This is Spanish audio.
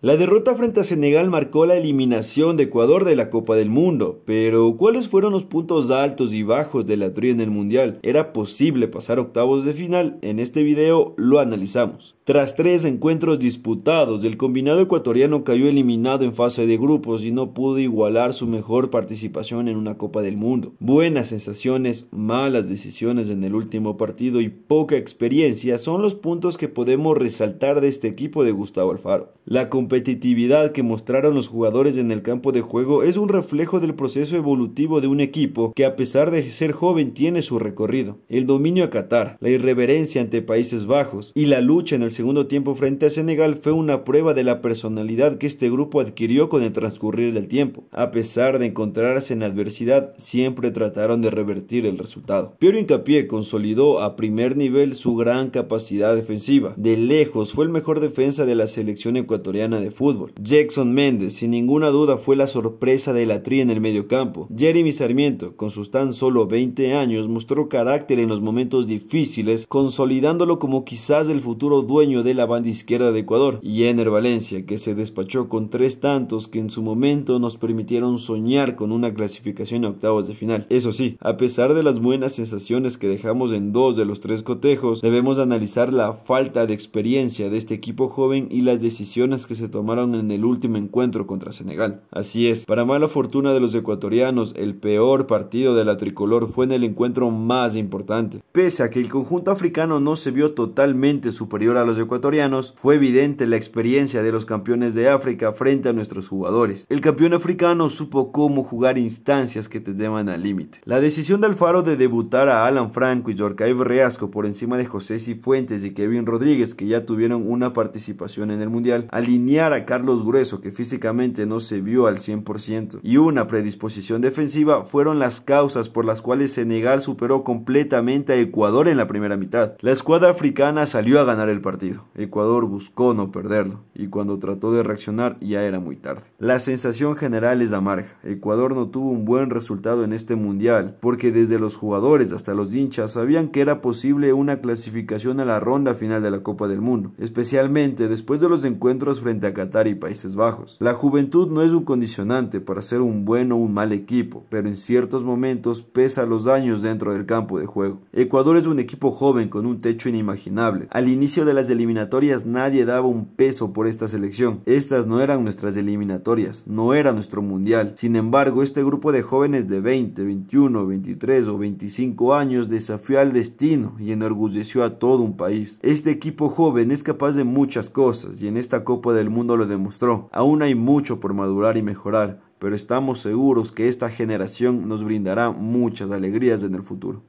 La derrota frente a Senegal marcó la eliminación de Ecuador de la Copa del Mundo, pero ¿cuáles fueron los puntos altos y bajos de la tri en el Mundial? ¿Era posible pasar octavos de final? En este video lo analizamos. Tras tres encuentros disputados, el combinado ecuatoriano cayó eliminado en fase de grupos y no pudo igualar su mejor participación en una Copa del Mundo. Buenas sensaciones, malas decisiones en el último partido y poca experiencia son los puntos que podemos resaltar de este equipo de Gustavo Alfaro. La competitividad que mostraron los jugadores en el campo de juego es un reflejo del proceso evolutivo de un equipo que a pesar de ser joven tiene su recorrido. El dominio a Qatar, la irreverencia ante Países Bajos y la lucha en el segundo tiempo frente a Senegal fue una prueba de la personalidad que este grupo adquirió con el transcurrir del tiempo. A pesar de encontrarse en adversidad, siempre trataron de revertir el resultado. Piero Hincapié consolidó a primer nivel su gran capacidad defensiva. De lejos fue el mejor defensa de la selección ecuatoriana de fútbol. Jackson Méndez, sin ninguna duda, fue la sorpresa de la tri en el mediocampo. Jeremy Sarmiento, con sus tan solo 20 años, mostró carácter en los momentos difíciles, consolidándolo como quizás el futuro dueño de la banda izquierda de Ecuador. Y Ener Valencia, que se despachó con tres tantos que en su momento nos permitieron soñar con una clasificación a octavos de final. Eso sí, a pesar de las buenas sensaciones que dejamos en dos de los tres cotejos, debemos analizar la falta de experiencia de este equipo joven y las decisiones que se tomaron en el último encuentro contra Senegal. Así es, para mala fortuna de los ecuatorianos, el peor partido de la tricolor fue en el encuentro más importante. Pese a que el conjunto africano no se vio totalmente superior a los ecuatorianos, fue evidente la experiencia de los campeones de África frente a nuestros jugadores. El campeón africano supo cómo jugar instancias que te llevan al límite. La decisión de Alfaro de debutar a Alan Franco y Jorge Reasco por encima de José Cifuentes y Kevin Rodríguez, que ya tuvieron una participación en el Mundial, alineó a Carlos Grueso, que físicamente no se vio al 100%, y una predisposición defensiva fueron las causas por las cuales Senegal superó completamente a Ecuador en la primera mitad. La escuadra africana salió a ganar el partido. Ecuador buscó no perderlo, y cuando trató de reaccionar ya era muy tarde. La sensación general es amarga. Ecuador no tuvo un buen resultado en este mundial, porque desde los jugadores hasta los hinchas sabían que era posible una clasificación a la ronda final de la Copa del Mundo, especialmente después de los encuentros frente a Qatar y Países Bajos. La juventud no es un condicionante para ser un buen o un mal equipo, pero en ciertos momentos pesa los años dentro del campo de juego. Ecuador es un equipo joven con un techo inimaginable. Al inicio de las eliminatorias nadie daba un peso por esta selección. Estas no eran nuestras eliminatorias, no era nuestro mundial. Sin embargo, este grupo de jóvenes de 20, 21, 23 o 25 años desafió al destino y enorgulleció a todo un país. Este equipo joven es capaz de muchas cosas y en esta Copa del Mundo mundo lo demostró. Aún hay mucho por madurar y mejorar, pero estamos seguros que esta generación nos brindará muchas alegrías en el futuro.